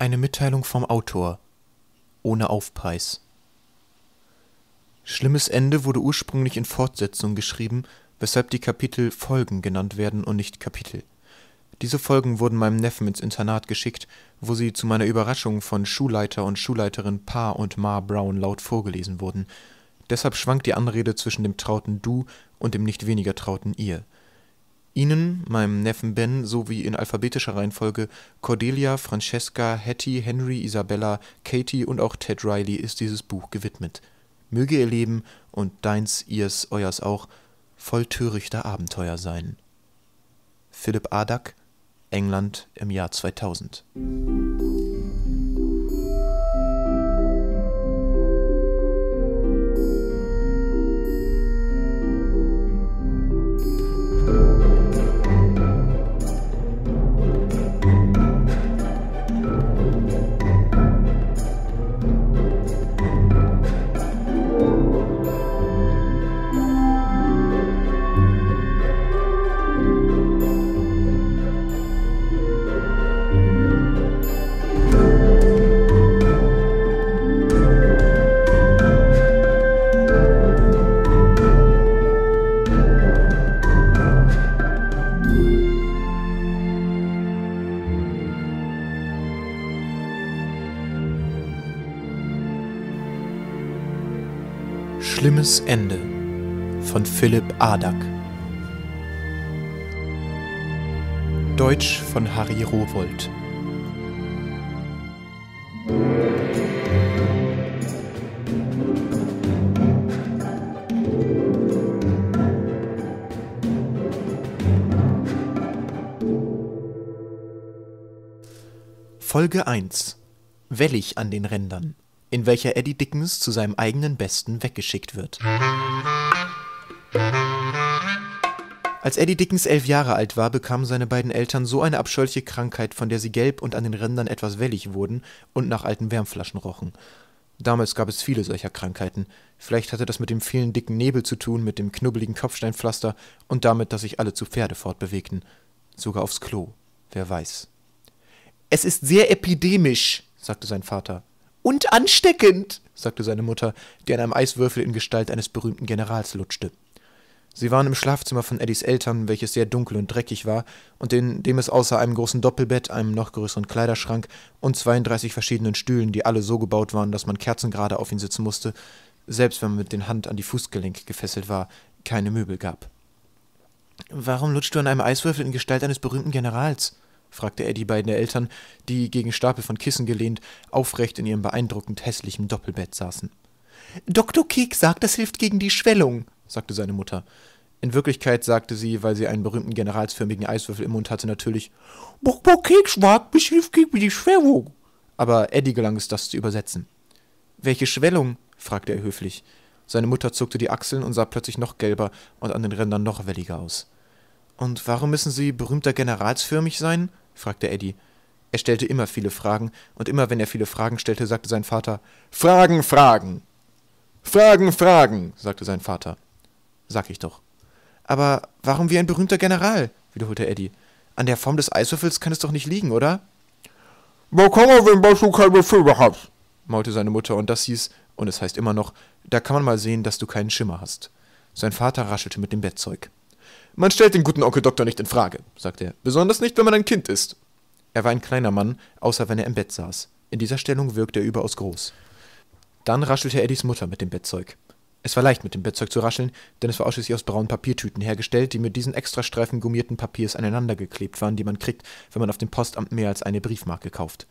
Eine Mitteilung vom Autor. Ohne Aufpreis. Schlimmes Ende wurde ursprünglich in Fortsetzung geschrieben, weshalb die Kapitel Folgen genannt werden und nicht Kapitel. Diese Folgen wurden meinem Neffen ins Internat geschickt, wo sie zu meiner Überraschung von Schulleiter und Schulleiterin Pa und Ma Brown laut vorgelesen wurden. Deshalb schwankt die Anrede zwischen dem trauten Du und dem nicht weniger trauten Ihr Ihnen, meinem Neffen Ben sowie in alphabetischer Reihenfolge Cordelia, Francesca, Hattie, Henry, Isabella, Katie und auch Ted Riley ist dieses Buch gewidmet. Möge Ihr Leben und Deins, Ihrs, Euers auch voll törichter Abenteuer sein. Philipp Adak, England im Jahr 2000 Weges Ende von Philipp Adak. Deutsch von Harry Rowold. Folge 1 Wellig an den Rändern in welcher Eddie Dickens zu seinem eigenen Besten weggeschickt wird. Als Eddie Dickens elf Jahre alt war, bekamen seine beiden Eltern so eine abscheuliche Krankheit, von der sie gelb und an den Rändern etwas wellig wurden und nach alten Wärmflaschen rochen. Damals gab es viele solcher Krankheiten. Vielleicht hatte das mit dem vielen dicken Nebel zu tun, mit dem knubbeligen Kopfsteinpflaster und damit, dass sich alle zu Pferde fortbewegten. Sogar aufs Klo. Wer weiß. Es ist sehr epidemisch, sagte sein Vater. Und ansteckend, sagte seine Mutter, die an einem Eiswürfel in Gestalt eines berühmten Generals lutschte. Sie waren im Schlafzimmer von Eddies Eltern, welches sehr dunkel und dreckig war und in dem es außer einem großen Doppelbett, einem noch größeren Kleiderschrank und 32 verschiedenen Stühlen, die alle so gebaut waren, dass man kerzengerade auf ihn sitzen musste, selbst wenn man mit den Hand an die Fußgelenke gefesselt war, keine Möbel gab. Warum lutschst du an einem Eiswürfel in Gestalt eines berühmten Generals? fragte Eddie beide Eltern, die gegen Stapel von Kissen gelehnt, aufrecht in ihrem beeindruckend hässlichen Doppelbett saßen. Dr. Keek sagt, das hilft gegen die Schwellung, sagte seine Mutter. In Wirklichkeit sagte sie, weil sie einen berühmten generalsförmigen Eiswürfel im Mund hatte, natürlich Dr. Keek sagt, das hilft gegen die Schwellung. Aber Eddie gelang es, das zu übersetzen. Welche Schwellung? fragte er höflich. Seine Mutter zuckte die Achseln und sah plötzlich noch gelber und an den Rändern noch welliger aus. Und warum müssen Sie berühmter generalsförmig sein? fragte Eddie. Er stellte immer viele Fragen, und immer wenn er viele Fragen stellte, sagte sein Vater Fragen, Fragen. Fragen, Fragen, sagte sein Vater. Sag ich doch. Aber warum wie ein berühmter General? wiederholte Eddie. An der Form des Eiswürfels kann es doch nicht liegen, oder? Da kann man, wenn du keine Schimmer hast, maulte seine Mutter, und das hieß, und es heißt immer noch, da kann man mal sehen, dass du keinen Schimmer hast. Sein Vater raschelte mit dem Bettzeug. Man stellt den guten Onkel Doktor nicht in Frage, sagte er, besonders nicht, wenn man ein Kind ist. Er war ein kleiner Mann, außer wenn er im Bett saß. In dieser Stellung wirkte er überaus groß. Dann raschelte Eddies Mutter mit dem Bettzeug. Es war leicht, mit dem Bettzeug zu rascheln, denn es war ausschließlich aus braunen Papiertüten hergestellt, die mit diesen Extrastreifen gummierten Papiers aneinandergeklebt waren, die man kriegt, wenn man auf dem Postamt mehr als eine Briefmarke kauft.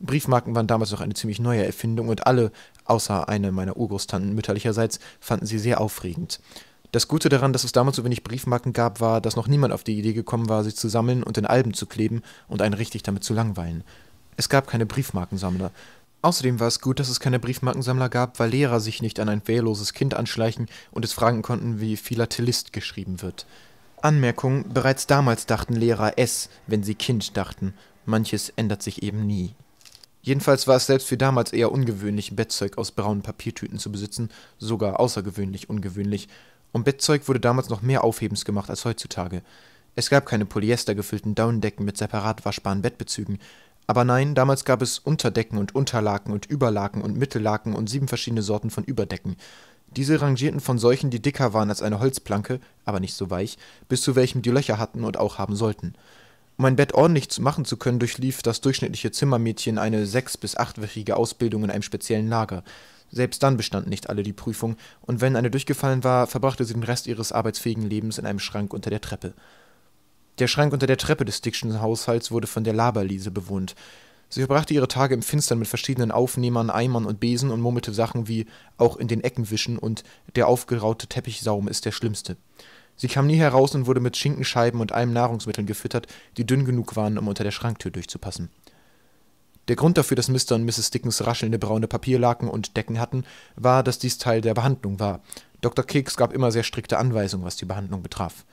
Briefmarken waren damals noch eine ziemlich neue Erfindung und alle, außer eine meiner Urgroßtanten mütterlicherseits, fanden sie sehr aufregend. Das Gute daran, dass es damals so wenig Briefmarken gab, war, dass noch niemand auf die Idee gekommen war, sie zu sammeln und in Alben zu kleben und einen richtig damit zu langweilen. Es gab keine Briefmarkensammler. Außerdem war es gut, dass es keine Briefmarkensammler gab, weil Lehrer sich nicht an ein wehrloses Kind anschleichen und es fragen konnten, wie Philatelist geschrieben wird. Anmerkung: Bereits damals dachten Lehrer S, wenn sie Kind dachten. Manches ändert sich eben nie. Jedenfalls war es selbst für damals eher ungewöhnlich, Bettzeug aus braunen Papiertüten zu besitzen, sogar außergewöhnlich ungewöhnlich, um Bettzeug wurde damals noch mehr Aufhebens gemacht als heutzutage. Es gab keine polyestergefüllten Daunendecken mit separat waschbaren Bettbezügen, aber nein, damals gab es Unterdecken und Unterlaken und Überlaken und Mittellaken und sieben verschiedene Sorten von Überdecken. Diese rangierten von solchen, die dicker waren als eine Holzplanke, aber nicht so weich, bis zu welchem die Löcher hatten und auch haben sollten. Um ein Bett ordentlich machen zu können, durchlief das durchschnittliche Zimmermädchen eine sechs- bis achtwöchige Ausbildung in einem speziellen Lager. Selbst dann bestanden nicht alle die Prüfung, und wenn eine durchgefallen war, verbrachte sie den Rest ihres arbeitsfähigen Lebens in einem Schrank unter der Treppe. Der Schrank unter der Treppe des Dickschen Haushalts wurde von der Laberliese bewohnt. Sie verbrachte ihre Tage im Finstern mit verschiedenen Aufnehmern, Eimern und Besen und murmelte Sachen wie auch in den Ecken wischen und der aufgeraute Teppichsaum ist der schlimmste. Sie kam nie heraus und wurde mit Schinkenscheiben und allem Nahrungsmitteln gefüttert, die dünn genug waren, um unter der Schranktür durchzupassen. Der Grund dafür, dass Mr. und Mrs. Dickens raschelnde braune Papierlaken und Decken hatten, war, dass dies Teil der Behandlung war. Dr. Keks gab immer sehr strikte Anweisungen, was die Behandlung betraf.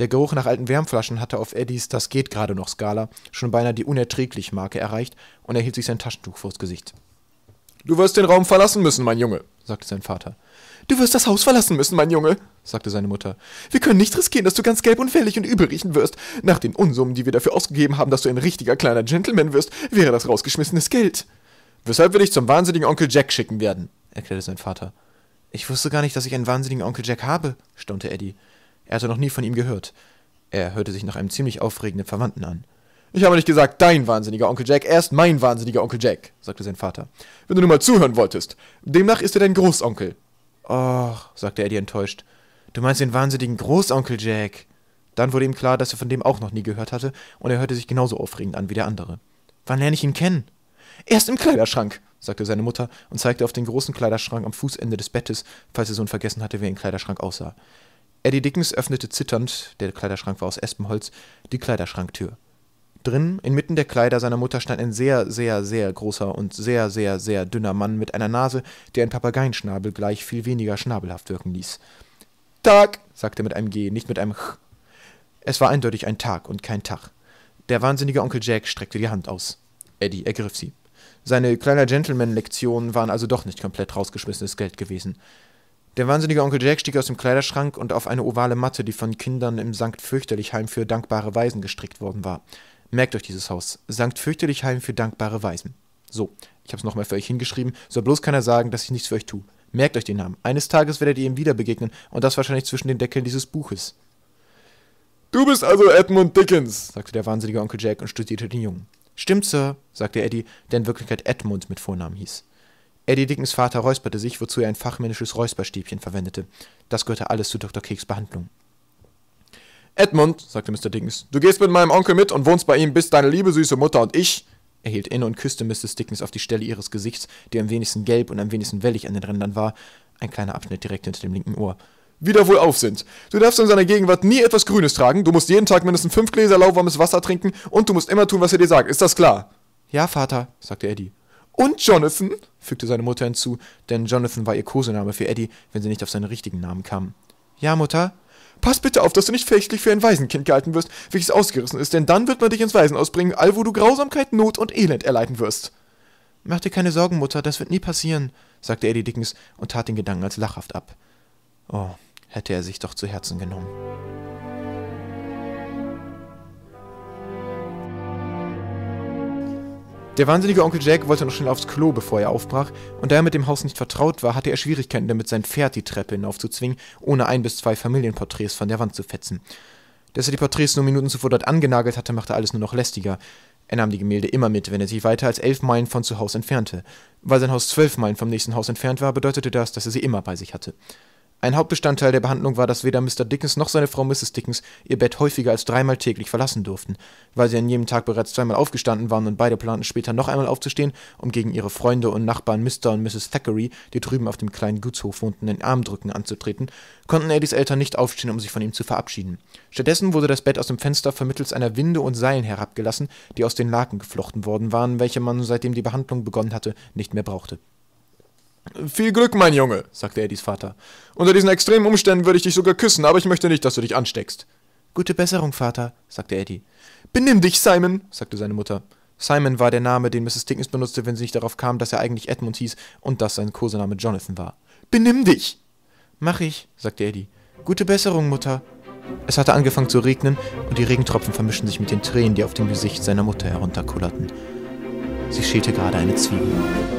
Der Geruch nach alten Wärmflaschen hatte auf Eddies Das geht gerade noch Skala schon beinahe die unerträglich Marke erreicht und er hielt sich sein Taschentuch vors Gesicht. Du wirst den Raum verlassen müssen, mein Junge, sagte sein Vater. Du wirst das Haus verlassen müssen, mein Junge, sagte seine Mutter. Wir können nicht riskieren, dass du ganz gelb und fällig und übel riechen wirst. Nach den Unsummen, die wir dafür ausgegeben haben, dass du ein richtiger kleiner Gentleman wirst, wäre das rausgeschmissenes Geld. Weshalb wir dich zum wahnsinnigen Onkel Jack schicken werden, erklärte sein Vater. Ich wusste gar nicht, dass ich einen wahnsinnigen Onkel Jack habe, staunte Eddie. Er hatte noch nie von ihm gehört. Er hörte sich nach einem ziemlich aufregenden Verwandten an. Ich habe nicht gesagt, dein wahnsinniger Onkel Jack, er ist mein wahnsinniger Onkel Jack, sagte sein Vater. Wenn du nur mal zuhören wolltest. Demnach ist er dein Großonkel. Ach, sagte Eddie enttäuscht. Du meinst den wahnsinnigen Großonkel Jack. Dann wurde ihm klar, dass er von dem auch noch nie gehört hatte, und er hörte sich genauso aufregend an wie der andere. Wann lerne ich ihn kennen? Erst im Kleiderschrank, sagte seine Mutter und zeigte auf den großen Kleiderschrank am Fußende des Bettes, falls er so vergessen hatte, wie ein Kleiderschrank aussah. Eddie Dickens öffnete zitternd, der Kleiderschrank war aus Espenholz, die Kleiderschranktür drin, inmitten der Kleider seiner Mutter stand ein sehr, sehr, sehr großer und sehr, sehr, sehr dünner Mann mit einer Nase, die ein Papageienschnabel gleich viel weniger schnabelhaft wirken ließ. Tag, sagte er mit einem G, nicht mit einem Ch. Es war eindeutig ein Tag und kein Tag. Der wahnsinnige Onkel Jack streckte die Hand aus. Eddie ergriff sie. Seine kleiner Gentleman-Lektionen waren also doch nicht komplett rausgeschmissenes Geld gewesen. Der wahnsinnige Onkel Jack stieg aus dem Kleiderschrank und auf eine ovale Matte, die von Kindern im Sankt fürchterlich Heim für dankbare Waisen gestrickt worden war. Merkt euch dieses Haus. Sankt Fürchterlichheim für dankbare Weisen. So, ich habe es nochmal für euch hingeschrieben. Soll bloß keiner sagen, dass ich nichts für euch tue. Merkt euch den Namen. Eines Tages werdet ihr ihm wieder begegnen und das wahrscheinlich zwischen den Deckeln dieses Buches. Du bist also Edmund Dickens, sagte der wahnsinnige Onkel Jack und studierte den Jungen. Stimmt, Sir, sagte Eddie, der in Wirklichkeit Edmund mit Vornamen hieß. Eddie Dickens Vater räusperte sich, wozu er ein fachmännisches Räusperstäbchen verwendete. Das gehörte alles zu Dr. Keks Behandlung. Edmund, sagte Mr. Dickens, du gehst mit meinem Onkel mit und wohnst bei ihm, bis deine liebe süße Mutter und ich. Er hielt inne und küsste Mrs. Dickens auf die Stelle ihres Gesichts, die am wenigsten gelb und am wenigsten wellig an den Rändern war, ein kleiner Abschnitt direkt hinter dem linken Ohr. Wieder wohl auf sind. Du darfst in seiner Gegenwart nie etwas Grünes tragen, du musst jeden Tag mindestens fünf Gläser lauwarmes Wasser trinken und du musst immer tun, was er dir sagt. Ist das klar? Ja, Vater, sagte Eddie. Und Jonathan, fügte seine Mutter hinzu, denn Jonathan war ihr Kosename für Eddie, wenn sie nicht auf seinen richtigen Namen kam. Ja, Mutter? Pass bitte auf, dass du nicht fälschlich für ein Waisenkind gehalten wirst, welches ausgerissen ist, denn dann wird man dich ins Waisenhaus bringen, allwo du Grausamkeit, Not und Elend erleiden wirst. Mach dir keine Sorgen, Mutter, das wird nie passieren, sagte Eddie Dickens und tat den Gedanken als lachhaft ab. Oh, hätte er sich doch zu Herzen genommen. Der wahnsinnige Onkel Jack wollte noch schnell aufs Klo, bevor er aufbrach, und da er mit dem Haus nicht vertraut war, hatte er Schwierigkeiten damit, sein Pferd die Treppe hinaufzuzwingen, ohne ein bis zwei Familienporträts von der Wand zu fetzen. Dass er die Porträts nur Minuten zuvor dort angenagelt hatte, machte alles nur noch lästiger. Er nahm die Gemälde immer mit, wenn er sie weiter als elf Meilen von zu Hause entfernte. Weil sein Haus zwölf Meilen vom nächsten Haus entfernt war, bedeutete das, dass er sie immer bei sich hatte. Ein Hauptbestandteil der Behandlung war, dass weder Mr. Dickens noch seine Frau Mrs. Dickens ihr Bett häufiger als dreimal täglich verlassen durften. Weil sie an jedem Tag bereits zweimal aufgestanden waren und beide planten später noch einmal aufzustehen, um gegen ihre Freunde und Nachbarn Mr. und Mrs. Thackeray, die drüben auf dem kleinen Gutshof wohnten, in Armdrücken anzutreten, konnten Eddies Eltern nicht aufstehen, um sich von ihm zu verabschieden. Stattdessen wurde das Bett aus dem Fenster vermittels einer Winde und Seilen herabgelassen, die aus den Laken geflochten worden waren, welche man, seitdem die Behandlung begonnen hatte, nicht mehr brauchte. Viel Glück, mein Junge, sagte Eddies Vater. Unter diesen extremen Umständen würde ich dich sogar küssen, aber ich möchte nicht, dass du dich ansteckst. Gute Besserung, Vater, sagte Eddie. Benimm dich, Simon, sagte seine Mutter. Simon war der Name, den Mrs. Dickens benutzte, wenn sie nicht darauf kam, dass er eigentlich Edmund hieß und dass sein Kosename Jonathan war. Benimm dich! Mach ich, sagte Eddie. Gute Besserung, Mutter. Es hatte angefangen zu regnen und die Regentropfen vermischten sich mit den Tränen, die auf dem Gesicht seiner Mutter herunterkullerten. Sie schälte gerade eine Zwiebel.